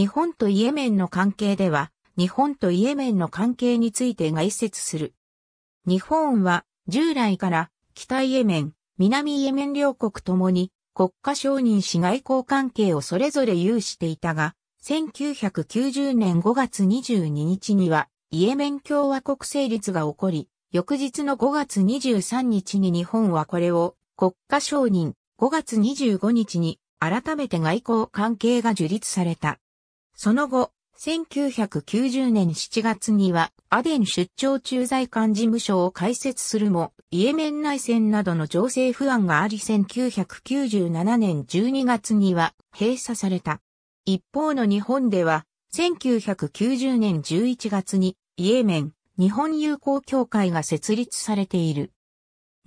日本とイエメンの関係では、日本とイエメンの関係について概説する。日本は、従来から、北イエメン、南イエメン両国ともに、国家承認し外交関係をそれぞれ有していたが、1990年5月22日には、イエメン共和国成立が起こり、翌日の5月23日に日本はこれを国家承認、5月25日に改めて外交関係が樹立された。その後、1990年7月にはアデン出張駐在官事務所を開設するも、イエメン内戦などの情勢不安があり1997年12月には閉鎖された。一方の日本では、1990年11月にイエメン日本友好協会が設立されている。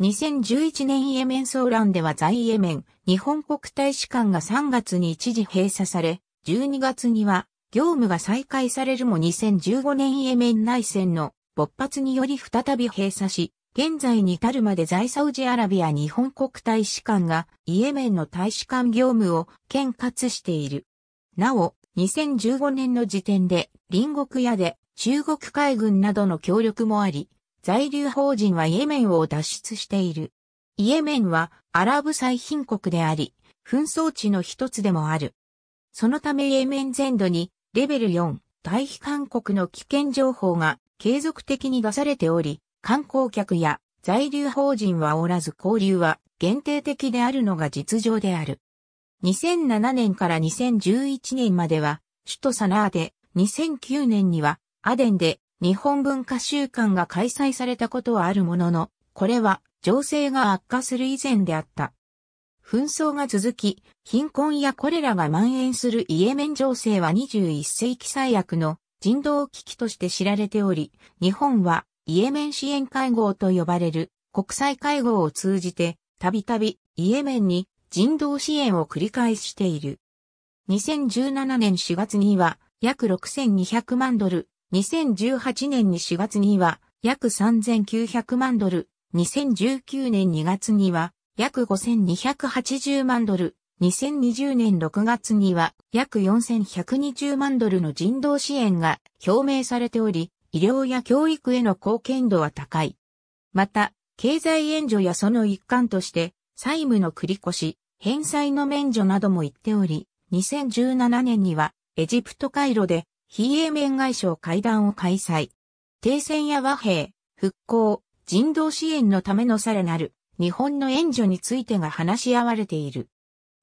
2011年イエメンソ乱では在イエメン日本国大使館が3月に一時閉鎖され、12月には、業務が再開されるも2015年イエメン内戦の勃発により再び閉鎖し、現在に至るまで在サウジアラビア日本国大使館がイエメンの大使館業務を兼轄している。なお、2015年の時点で隣国やで中国海軍などの協力もあり、在留邦人はイエメンを脱出している。イエメンはアラブ最貧国であり、紛争地の一つでもある。そのためイエメン全土にレベル4退避勧告の危険情報が継続的に出されており、観光客や在留邦人はおらず交流は限定的であるのが実情である。2007年から2011年までは首都サナーで、2009年にはアデンで日本文化週間が開催されたことはあるものの、これは情勢が悪化する以前であった。紛争が続き、貧困やコレラが蔓延するイエメン情勢は21世紀最悪の人道危機として知られており、日本はイエメン支援会合と呼ばれる国際会合を通じて、たびたびイエメンに人道支援を繰り返している。2017年4月には約6200万ドル、2018年に4月には約3900万ドル、2019年2月には約5280万ドル、2020年6月には約4120万ドルの人道支援が表明されており、医療や教育への貢献度は高い。また、経済援助やその一環として、債務の繰越、し、返済の免除なども言っており、2017年にはエジプト回路で非英面外相会談を開催。停戦や和平、復興、人道支援のためのさらなる日本の援助についてが話し合われている。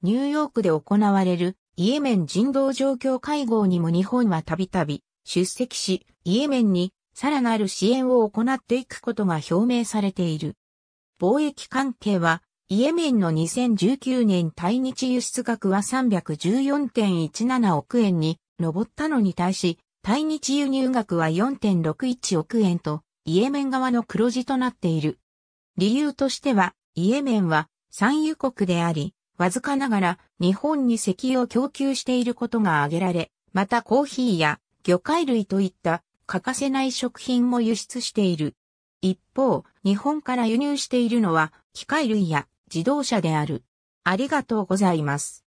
ニューヨークで行われるイエメン人道状況会合にも日本はたびたび出席し、イエメンにさらなる支援を行っていくことが表明されている。貿易関係は、イエメンの2019年対日輸出額は314.17億円に上ったのに対し、対日輸入額は4.61億円と、イエメン側の黒字となっている。理由としては、イエメンは産油国であり、わずかながら日本に石油を供給していることが挙げられ、またコーヒーや魚介類といった欠かせない食品も輸出している。一方、日本から輸入しているのは機械類や自動車である。ありがとうございます。